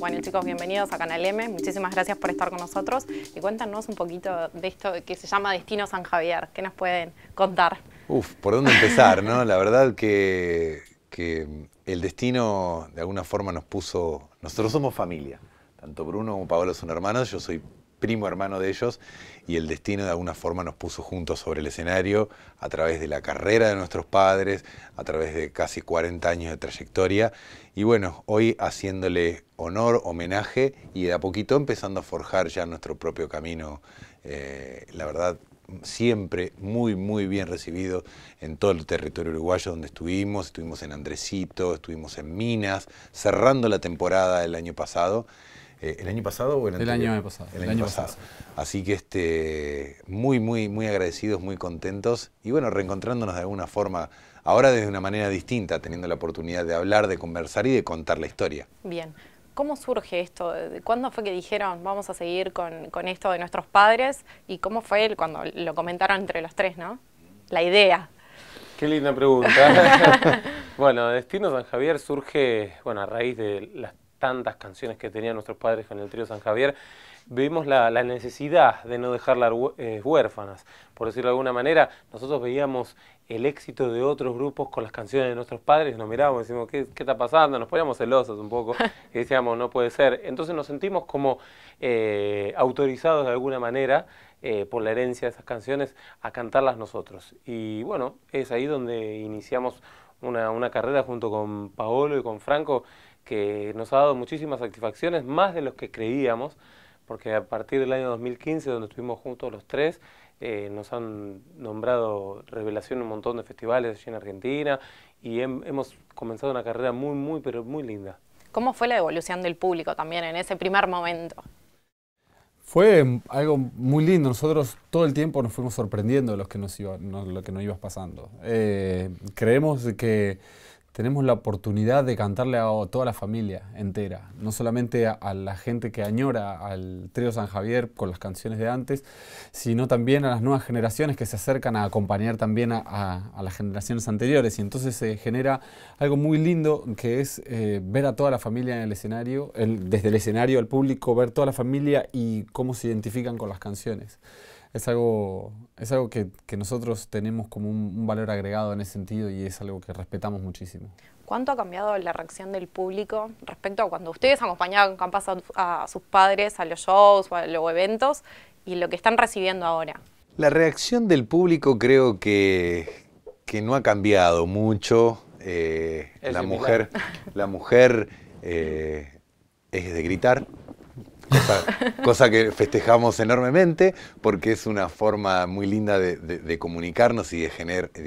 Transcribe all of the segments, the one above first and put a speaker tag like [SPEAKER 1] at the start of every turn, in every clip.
[SPEAKER 1] Bueno chicos, bienvenidos a Canal M, muchísimas gracias por estar con nosotros y cuéntanos un poquito de esto que se llama Destino San Javier, ¿qué nos pueden contar?
[SPEAKER 2] Uf, ¿por dónde empezar? no? La verdad que, que el destino de alguna forma nos puso, nosotros somos familia, tanto Bruno como Pablo son hermanos, yo soy primo hermano de ellos, y el destino de alguna forma nos puso juntos sobre el escenario a través de la carrera de nuestros padres, a través de casi 40 años de trayectoria, y bueno, hoy haciéndole honor, homenaje, y de a poquito empezando a forjar ya nuestro propio camino, eh, la verdad, siempre muy, muy bien recibido en todo el territorio uruguayo donde estuvimos, estuvimos en Andresito, estuvimos en Minas, cerrando la temporada el año pasado eh, ¿El año pasado o el año pasado. El año, pasado. Así que este, muy, muy, muy agradecidos, muy contentos y bueno, reencontrándonos de alguna forma, ahora desde una manera distinta, teniendo la oportunidad de hablar, de conversar y de contar la historia.
[SPEAKER 1] Bien. ¿Cómo surge esto? ¿Cuándo fue que dijeron vamos a seguir con, esto de nuestros padres? ¿Y cómo fue el, cuando lo comentaron entre los tres, no? La idea.
[SPEAKER 3] Qué linda pregunta. bueno, Destino San Javier surge, bueno, a raíz de las tantas canciones que tenían nuestros padres con el trío San Javier, vimos la, necesidad de no dejarlas eh, huérfanas. Por decirlo de alguna manera, nosotros veíamos el éxito de otros grupos con las canciones de nuestros padres, nos mirábamos y decíamos, ¿qué, qué está pasando? Nos poníamos celosos un poco y decíamos, no puede ser. Entonces nos sentimos como eh, autorizados de alguna manera eh, por la herencia de esas canciones a cantarlas nosotros. Y bueno, es ahí donde iniciamos una, una carrera junto con Paolo y con Franco que nos ha dado muchísimas satisfacciones, más de los que creíamos, porque a partir del año 2015, donde estuvimos juntos los tres, eh, nos han nombrado revelación en un montón de festivales allí en Argentina y hemos comenzado una carrera muy, muy, pero muy linda.
[SPEAKER 1] ¿Cómo fue la evolución del público también en ese primer momento?
[SPEAKER 4] Fue algo muy lindo. Nosotros todo el tiempo nos fuimos sorprendiendo de los que nos iba, lo que nos ibas pasando. Eh, creemos que tenemos la oportunidad de cantarle a toda la familia entera, no solamente a, la gente que añora al trío San Javier con las canciones de antes, sino también a las nuevas generaciones que se acercan a acompañar también a, las generaciones anteriores. Y entonces se genera algo muy lindo que es eh, ver a toda la familia en el escenario, desde el escenario al público, ver toda la familia y cómo se identifican con las canciones es algo, es algo que, nosotros tenemos como un, valor agregado en ese sentido y es algo que respetamos muchísimo.
[SPEAKER 1] ¿Cuánto ha cambiado la reacción del público respecto a cuando ustedes acompañaban a, sus padres a los shows o a los eventos y lo que están recibiendo ahora?
[SPEAKER 2] La reacción del público creo que, no ha cambiado mucho. Eh, la, mujer, la mujer eh, es de gritar, cosa, que festejamos enormemente porque es una forma muy linda de, comunicarnos y de,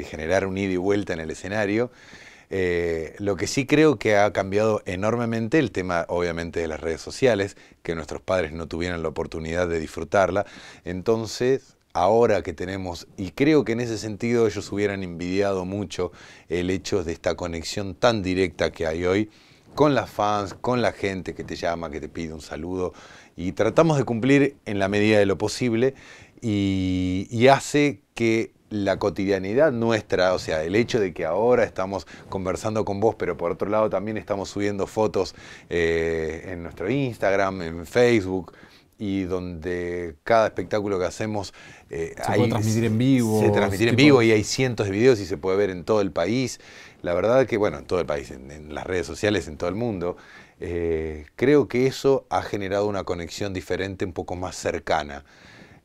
[SPEAKER 2] generar un ida y vuelta en el escenario. Eh, lo que sí creo que ha cambiado enormemente el tema, obviamente, de las redes sociales, que nuestros padres no tuvieran la oportunidad de disfrutarla. Entonces, ahora que tenemos, y creo que en ese sentido ellos hubieran envidiado mucho el hecho de esta conexión tan directa que hay hoy con las fans, con la gente que te llama, que te pide un saludo. Y tratamos de cumplir en la medida de lo posible y, hace que la cotidianidad nuestra, o sea, el hecho de que ahora estamos conversando con vos, pero por otro lado también estamos subiendo fotos eh, en nuestro Instagram, en Facebook, y donde cada espectáculo que hacemos eh, se puede transmitir en vivo. Se transmitir en vivo y hay cientos de videos y se puede ver en todo el país. La verdad que, bueno, en todo el país, en, las redes sociales, en todo el mundo. Eh, creo que eso ha generado una conexión diferente, un poco más cercana.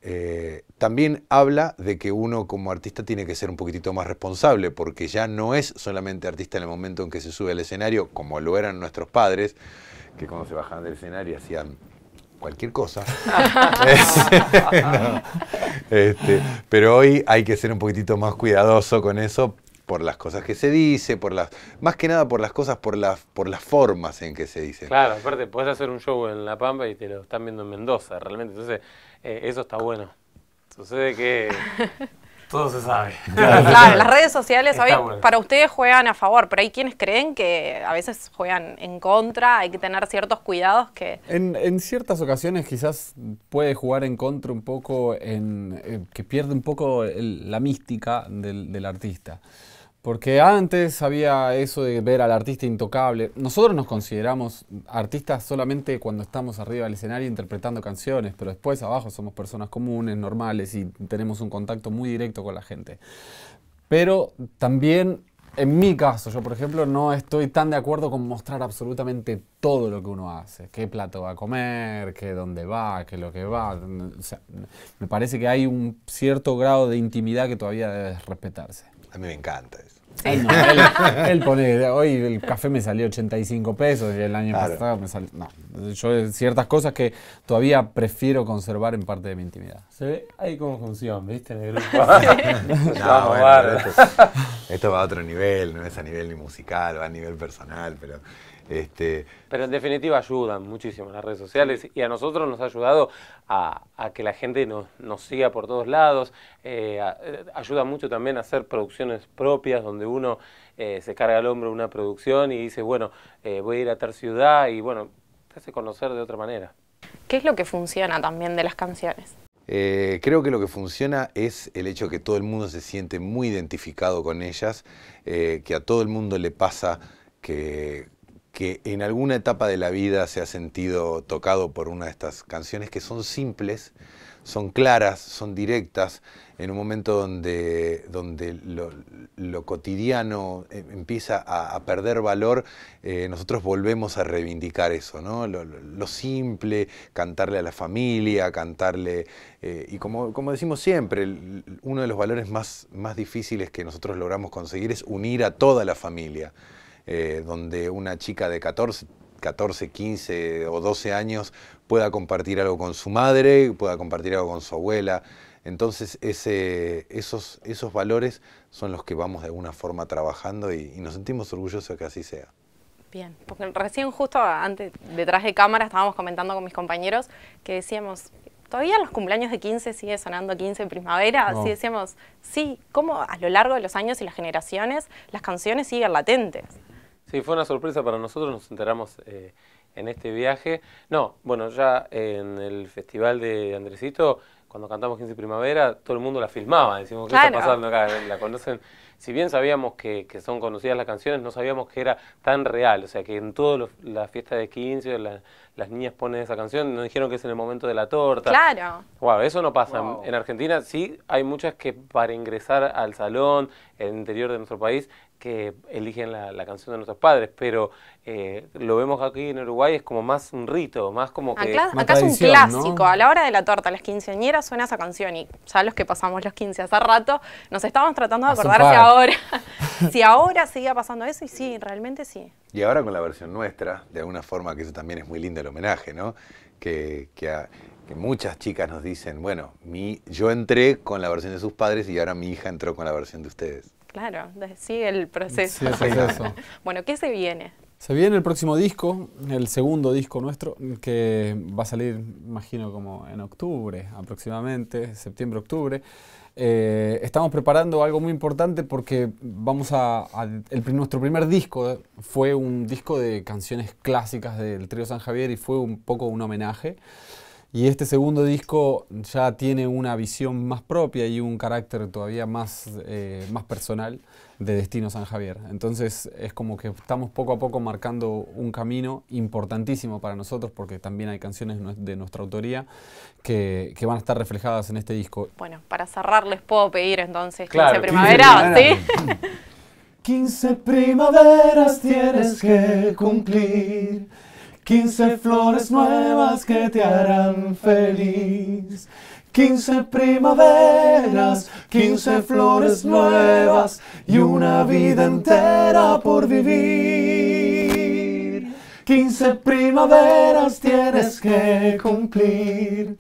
[SPEAKER 2] Eh, también habla de que uno como artista tiene que ser un poquitito más responsable, porque ya no es solamente artista en el momento en que se sube al escenario, como lo eran nuestros padres, que cuando se bajaban del escenario hacían cualquier cosa. Este, pero hoy hay que ser un poquitito más cuidadoso con eso por las cosas que se dice, por las más que nada por las cosas, por las por las formas en que se dice.
[SPEAKER 3] Claro, aparte puedes hacer un show en La Pampa y te lo están viendo en Mendoza, realmente. Entonces, eh, eso está bueno. Sucede que Todo se sabe. Claro, las redes sociales hoy para
[SPEAKER 1] ustedes juegan a favor, pero hay quienes creen que a veces juegan en contra, hay que tener ciertos cuidados que...
[SPEAKER 4] En, ciertas ocasiones quizás puede jugar en contra un poco, en, eh, que pierde un poco la mística del artista. Porque antes había eso de ver al artista intocable. Nosotros nos consideramos artistas solamente cuando estamos arriba del escenario interpretando canciones, pero después abajo somos personas comunes, normales y tenemos un contacto muy directo con la gente. Pero también en mi caso, yo por ejemplo no estoy tan de acuerdo con mostrar absolutamente todo lo que uno hace, qué plato va a comer, qué dónde va, qué lo que va. me parece que hay un cierto grado de intimidad que todavía debe respetarse me encanta eso.
[SPEAKER 1] el Él,
[SPEAKER 4] pone, hoy el café me salió 85 pesos y el año pasado me salió... No, yo ciertas cosas que todavía prefiero conservar en parte de mi intimidad.
[SPEAKER 3] Se ve ahí como función, ¿viste? esto,
[SPEAKER 2] esto, va a otro nivel, no es a nivel ni musical, va a nivel
[SPEAKER 3] personal, pero este, Pero en definitiva ayudan muchísimo las redes sociales y a nosotros nos ha ayudado a, que la gente nos, nos, siga por todos lados. Eh, eh, ayuda mucho también a hacer producciones propias donde uno eh, se carga al hombro una producción y dice, bueno, voy a ir a tal ciudad y bueno, te hace conocer de otra manera.
[SPEAKER 1] ¿Qué es lo que funciona también de las canciones?
[SPEAKER 2] creo que lo que funciona es el hecho que todo el mundo se siente muy identificado con ellas, que a todo el mundo le pasa que que en alguna etapa de la vida se ha sentido tocado por una de estas canciones que son simples, son claras, son directas, en un momento donde, donde lo, cotidiano eh, empieza a, perder valor, eh, nosotros volvemos a reivindicar eso, ¿no? Lo, simple, cantarle a la familia, cantarle, eh, y como, decimos siempre, uno de los valores más, más difíciles que nosotros logramos conseguir es unir a toda la familia. Eh, donde una chica de 14, 14, 15 o 12 años pueda compartir algo con su madre, pueda compartir algo con su abuela. Entonces ese, esos, esos valores son los que vamos de alguna forma trabajando y, nos sentimos orgullosos de que así sea.
[SPEAKER 1] Bien, porque recién justo antes, detrás de cámara, estábamos comentando con mis compañeros que decíamos, todavía los cumpleaños de 15 sigue sonando 15 en primavera, así decíamos, sí, cómo a lo largo de los años y las generaciones las canciones siguen latentes.
[SPEAKER 3] Sí, fue una sorpresa para nosotros, nos enteramos eh, en este viaje. No, bueno, ya en el festival de Andresito, cuando cantamos 15 Primavera, todo el mundo la filmaba, decimos, ¿qué está pasando acá? La conocen. Si bien sabíamos que, son conocidas las canciones, no sabíamos que era tan real. O sea, que en todas las fiestas de 15, las niñas ponen esa canción, nos dijeron que es en el momento de la torta. Claro. Wow, eso no pasa. En Argentina sí hay muchas que para ingresar al salón, el interior de nuestro país, que eligen la, canción de nuestros padres, pero eh, lo vemos aquí en Uruguay, es como más un rito, más como ah, que... Acá, es un clásico,
[SPEAKER 1] a la hora de la torta, las quinceañeras suena esa canción y ya los que pasamos los quince hace rato, nos estábamos tratando de acordar si ahora, si ahora seguía pasando eso y sí, realmente sí.
[SPEAKER 2] Y ahora con la versión nuestra, de alguna forma que eso también es muy lindo el homenaje, ¿no? Que, muchas chicas nos dicen, bueno, mi, yo entré con la versión de sus padres y ahora mi hija entró con la versión de ustedes.
[SPEAKER 1] Claro, sigue el proceso. Sí, el proceso. bueno, ¿qué se viene?
[SPEAKER 4] Se viene el próximo disco, el segundo disco nuestro, que va a salir, imagino, como en octubre aproximadamente, septiembre-octubre. Eh, estamos preparando algo muy importante porque vamos a, nuestro primer disco fue un disco de canciones clásicas del trío San Javier y fue un poco un homenaje. Y este segundo disco ya tiene una visión más propia y un carácter todavía más, eh, más personal de Destino San Javier. Entonces es como que estamos poco a poco marcando un camino importantísimo para nosotros porque también hay canciones de nuestra autoría que, van a estar reflejadas en este disco. Bueno,
[SPEAKER 1] para cerrar les puedo pedir entonces 15 primaveras, ¿sí?
[SPEAKER 4] 15 primaveras tienes que cumplir 15 flores nuevas que te harán feliz. 15 primaveras, 15 flores nuevas y una vida entera por
[SPEAKER 2] vivir. 15 primaveras tienes que cumplir.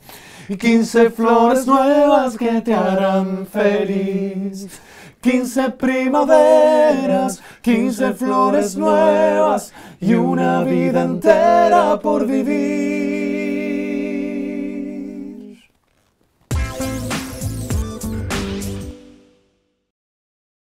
[SPEAKER 2] 15 flores nuevas que te harán
[SPEAKER 4] feliz. 15 primaveras, 15 flores nuevas y una vida entera por vivir.